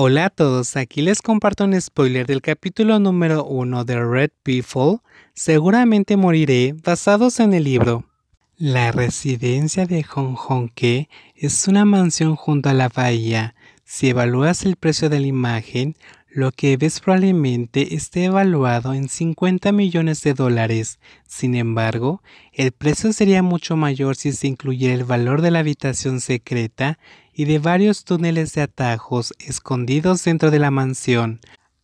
Hola a todos, aquí les comparto un spoiler del capítulo número 1 de Red People, Seguramente Moriré, basados en el libro. La residencia de Hong Hong es una mansión junto a la bahía. Si evalúas el precio de la imagen, lo que ves probablemente esté evaluado en 50 millones de dólares. Sin embargo, el precio sería mucho mayor si se incluyera el valor de la habitación secreta y de varios túneles de atajos escondidos dentro de la mansión.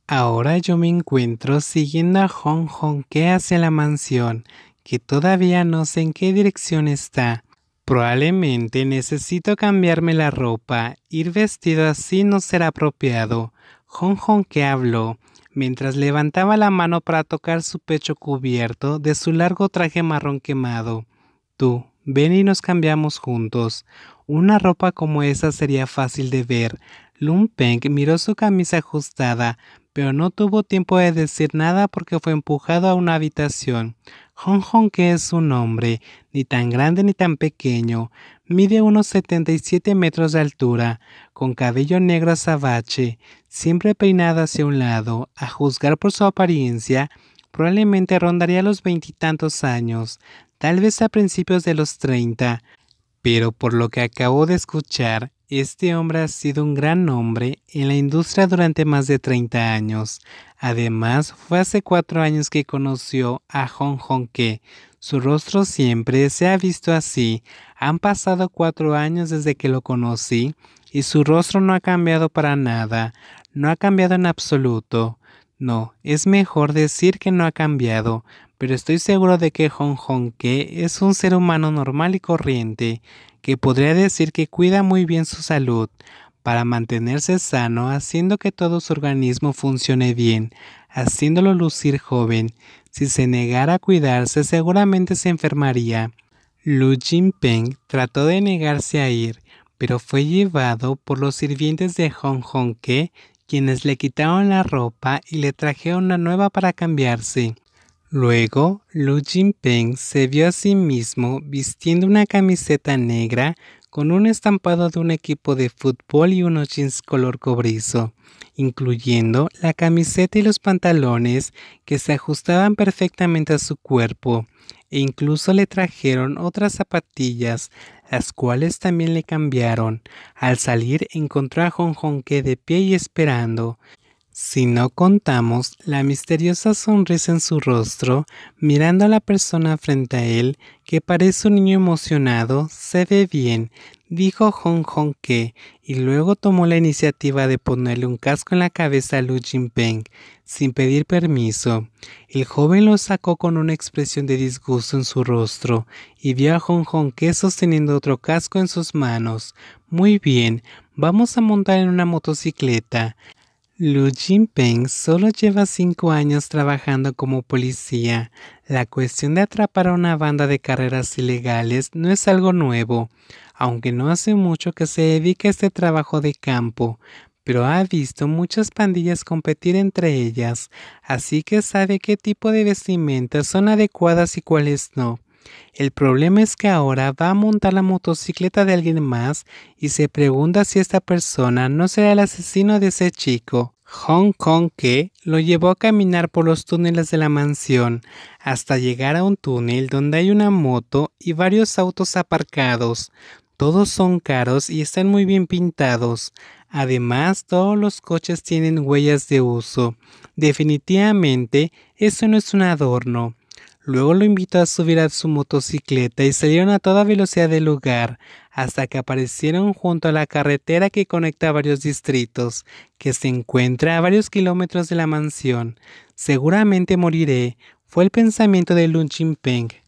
Ahora yo me encuentro siguiendo a Hong Hong que hacia la mansión, que todavía no sé en qué dirección está. Probablemente necesito cambiarme la ropa, ir vestido así no será apropiado. Hon que habló mientras levantaba la mano para tocar su pecho cubierto de su largo traje marrón quemado. Tú, ven y nos cambiamos juntos. Una ropa como esa sería fácil de ver. Lumpeng Peng miró su camisa ajustada, pero no tuvo tiempo de decir nada porque fue empujado a una habitación. Hong Hong que es un hombre, ni tan grande ni tan pequeño, Mide unos 77 metros de altura, con cabello negro azabache, siempre peinado hacia un lado, a juzgar por su apariencia, probablemente rondaría los veintitantos años, tal vez a principios de los treinta, pero por lo que acabo de escuchar, este hombre ha sido un gran hombre en la industria durante más de 30 años. Además, fue hace cuatro años que conoció a Hong Hong Su rostro siempre se ha visto así. Han pasado cuatro años desde que lo conocí y su rostro no ha cambiado para nada. No ha cambiado en absoluto. No, es mejor decir que no ha cambiado, pero estoy seguro de que Hong Hong es un ser humano normal y corriente que podría decir que cuida muy bien su salud para mantenerse sano, haciendo que todo su organismo funcione bien, haciéndolo lucir joven. Si se negara a cuidarse, seguramente se enfermaría. Lu Jinping trató de negarse a ir, pero fue llevado por los sirvientes de Hong Hongque, quienes le quitaron la ropa y le trajeron una nueva para cambiarse. Luego, Lu Jinping se vio a sí mismo vistiendo una camiseta negra con un estampado de un equipo de fútbol y unos jeans color cobrizo, incluyendo la camiseta y los pantalones que se ajustaban perfectamente a su cuerpo, e incluso le trajeron otras zapatillas, las cuales también le cambiaron. Al salir encontró a Hong Hong que de pie y esperando. Si no contamos la misteriosa sonrisa en su rostro, mirando a la persona frente a él, que parece un niño emocionado, se ve bien, dijo Hong Hong que, y luego tomó la iniciativa de ponerle un casco en la cabeza a Lu Jinping, sin pedir permiso. El joven lo sacó con una expresión de disgusto en su rostro, y vio a Hong Hong que sosteniendo otro casco en sus manos. Muy bien, vamos a montar en una motocicleta. Lu Jinping solo lleva cinco años trabajando como policía. La cuestión de atrapar a una banda de carreras ilegales no es algo nuevo, aunque no hace mucho que se dedique a este trabajo de campo, pero ha visto muchas pandillas competir entre ellas, así que sabe qué tipo de vestimentas son adecuadas y cuáles no. El problema es que ahora va a montar la motocicleta de alguien más y se pregunta si esta persona no será el asesino de ese chico. Hong Kong que lo llevó a caminar por los túneles de la mansión hasta llegar a un túnel donde hay una moto y varios autos aparcados. Todos son caros y están muy bien pintados. Además, todos los coches tienen huellas de uso. Definitivamente, eso no es un adorno. Luego lo invitó a subir a su motocicleta y salieron a toda velocidad del lugar, hasta que aparecieron junto a la carretera que conecta varios distritos, que se encuentra a varios kilómetros de la mansión. Seguramente moriré, fue el pensamiento de Lun Peng